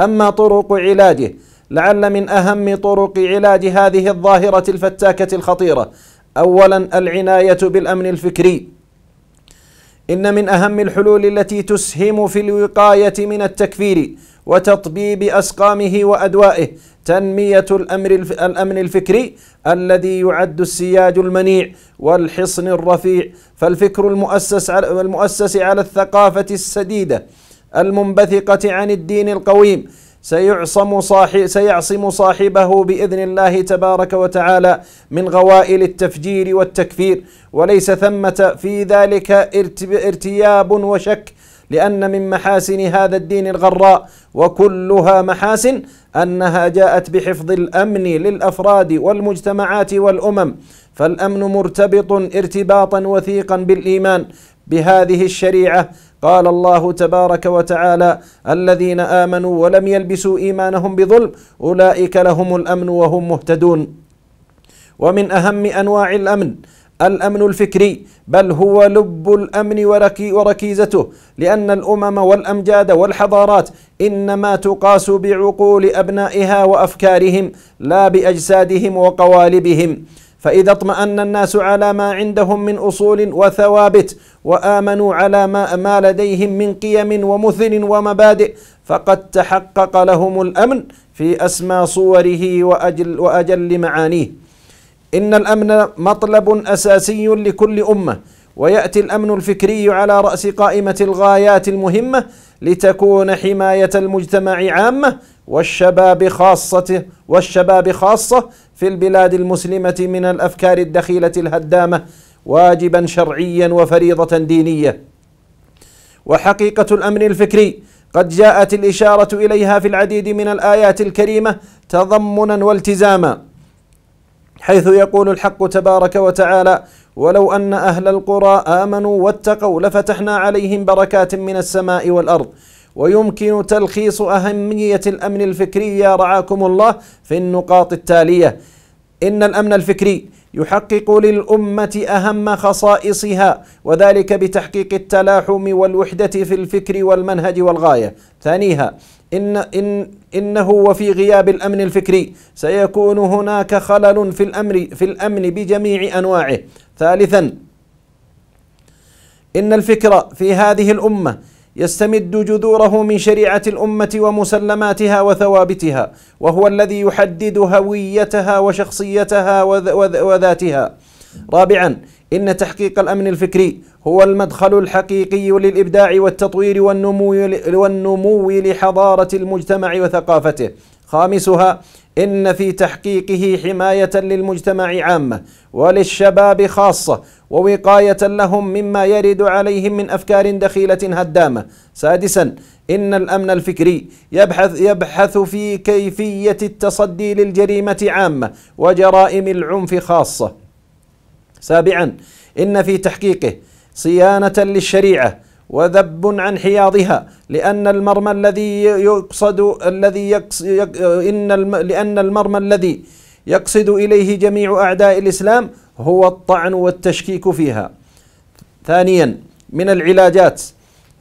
أما طرق علاجه لعل من أهم طرق علاج هذه الظاهرة الفتاكة الخطيرة أولا العناية بالأمن الفكري إن من أهم الحلول التي تسهم في الوقاية من التكفير وتطبيب أسقامه وأدوائه تنمية الأمر الأمن الفكري الذي يعد السياج المنيع والحصن الرفيع فالفكر المؤسس على, المؤسس على الثقافة السديدة المنبثقة عن الدين القويم سيعصم صاحب سيعصم صاحبه باذن الله تبارك وتعالى من غوائل التفجير والتكفير وليس ثمه في ذلك ارتياب وشك لان من محاسن هذا الدين الغراء وكلها محاسن انها جاءت بحفظ الامن للافراد والمجتمعات والامم فالامن مرتبط ارتباطا وثيقا بالايمان بهذه الشريعه قال الله تبارك وتعالى الذين امنوا ولم يلبسوا ايمانهم بظلم اولئك لهم الامن وهم مهتدون ومن اهم انواع الامن الامن الفكري بل هو لب الامن وركي وركيزته لان الامم والامجاد والحضارات انما تقاس بعقول ابنائها وافكارهم لا باجسادهم وقوالبهم فإذا اطمأن الناس على ما عندهم من أصول وثوابت وآمنوا على ما, ما لديهم من قيم ومثل ومبادئ فقد تحقق لهم الأمن في أسمى صوره وأجل, وأجل معانيه إن الأمن مطلب أساسي لكل أمة ويأتي الأمن الفكري على رأس قائمة الغايات المهمة لتكون حماية المجتمع عامة والشباب خاصة والشباب خاصة في البلاد المسلمة من الأفكار الدخيلة الهدامة واجبا شرعيا وفريضة دينية وحقيقة الأمر الفكري قد جاءت الإشارة إليها في العديد من الآيات الكريمة تضمنا والتزاما حيث يقول الحق تبارك وتعالى ولو أن أهل القرى آمنوا واتقوا لفتحنا عليهم بركات من السماء والأرض ويمكن تلخيص أهمية الأمن الفكري رعاكم الله في النقاط التالية إن الأمن الفكري يحقق للأمة أهم خصائصها وذلك بتحقيق التلاحم والوحدة في الفكر والمنهج والغاية ثانيها إن إن إنه وفي غياب الأمن الفكري سيكون هناك خلل في الأمر في الأمن بجميع أنواعه ثالثا إن الفكر في هذه الأمة يستمد جذوره من شريعه الامه ومسلماتها وثوابتها وهو الذي يحدد هويتها وشخصيتها وذاتها رابعا ان تحقيق الامن الفكري هو المدخل الحقيقي للابداع والتطوير والنمو والنمو لحضاره المجتمع وثقافته خامسها ان في تحقيقه حمايه للمجتمع عامه وللشباب خاصه ووقاية لهم مما يرد عليهم من أفكار دخيلة هدامة سادسا إن الأمن الفكري يبحث, يبحث في كيفية التصدي للجريمة عامة وجرائم العنف خاصة سابعا إن في تحقيقه صيانة للشريعة وذب عن حياضها لأن المرمى الذي يقصد الذي يقصد إن لأن المرمى الذي يقصد إليه جميع أعداء الإسلام هو الطعن والتشكيك فيها ثانيا من العلاجات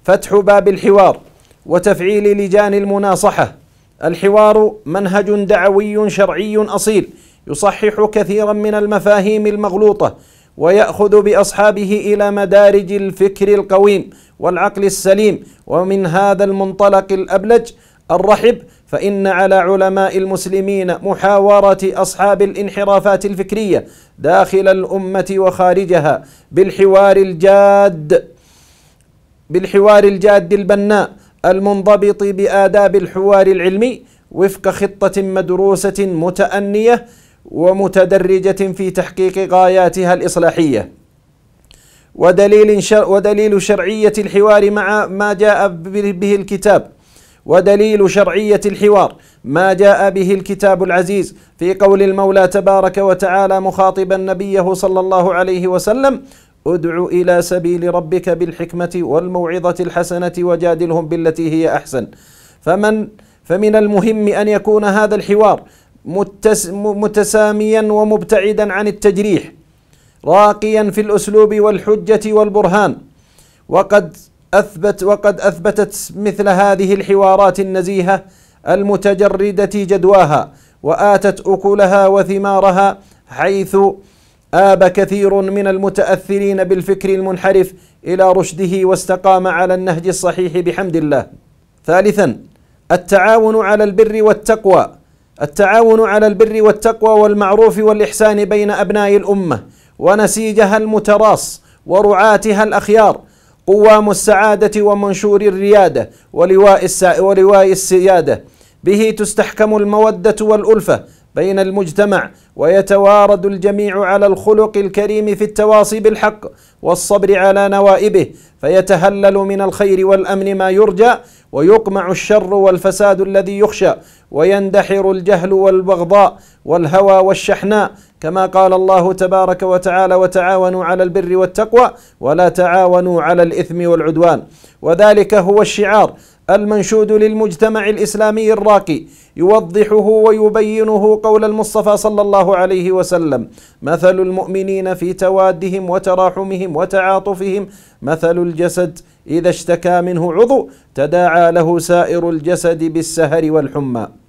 فتح باب الحوار وتفعيل لجان المناصحه الحوار منهج دعوي شرعي اصيل يصحح كثيرا من المفاهيم المغلوطه وياخذ باصحابه الى مدارج الفكر القويم والعقل السليم ومن هذا المنطلق الابلج الرحب فإن على علماء المسلمين محاورة أصحاب الانحرافات الفكرية داخل الأمة وخارجها بالحوار الجاد بالحوار الجاد البناء المنضبط بآداب الحوار العلمي وفق خطة مدروسة متأنية ومتدرجة في تحقيق غاياتها الإصلاحية ودليل شر ودليل شرعية الحوار مع ما جاء به الكتاب ودليل شرعية الحوار ما جاء به الكتاب العزيز في قول المولى تبارك وتعالى مخاطبا نبيه صلى الله عليه وسلم ادع إلى سبيل ربك بالحكمة والموعظة الحسنة وجادلهم بالتي هي أحسن فمن فمن المهم أن يكون هذا الحوار متس متساميا ومبتعدا عن التجريح راقيا في الأسلوب والحجة والبرهان وقد أثبت وقد أثبتت مثل هذه الحوارات النزيهة المتجردة جدواها وآتت أكلها وثمارها حيث آب كثير من المتأثرين بالفكر المنحرف إلى رشده واستقام على النهج الصحيح بحمد الله. ثالثا التعاون على البر والتقوى التعاون على البر والتقوى والمعروف والإحسان بين أبناء الأمة ونسيجها المتراص ورعاتها الأخيار قوام السعادة ومنشور الريادة ولواء, السع... ولواء السيادة به تستحكم المودة والألفة بين المجتمع ويتوارد الجميع على الخلق الكريم في التواصي بالحق والصبر على نوائبه فيتهلل من الخير والأمن ما يرجى ويقمع الشر والفساد الذي يخشى ويندحر الجهل والبغضاء والهوى والشحناء كما قال الله تبارك وتعالى وتعاونوا على البر والتقوى ولا تعاونوا على الإثم والعدوان وذلك هو الشعار المنشود للمجتمع الاسلامي الراقي يوضحه ويبينه قول المصطفى صلى الله عليه وسلم مثل المؤمنين في توادهم وتراحمهم وتعاطفهم مثل الجسد اذا اشتكى منه عضو تداعى له سائر الجسد بالسهر والحمى